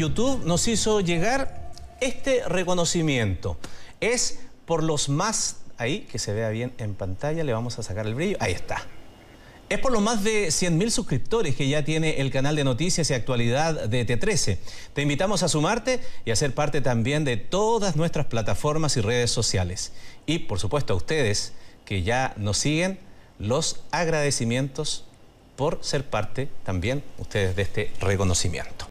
YouTube nos hizo llegar este reconocimiento. Es por los más... Ahí, que se vea bien en pantalla, le vamos a sacar el brillo. Ahí está. Es por los más de 100.000 suscriptores que ya tiene el canal de noticias y actualidad de T13. Te invitamos a sumarte y a ser parte también de todas nuestras plataformas y redes sociales. Y por supuesto a ustedes que ya nos siguen, los agradecimientos por ser parte también ustedes de este reconocimiento.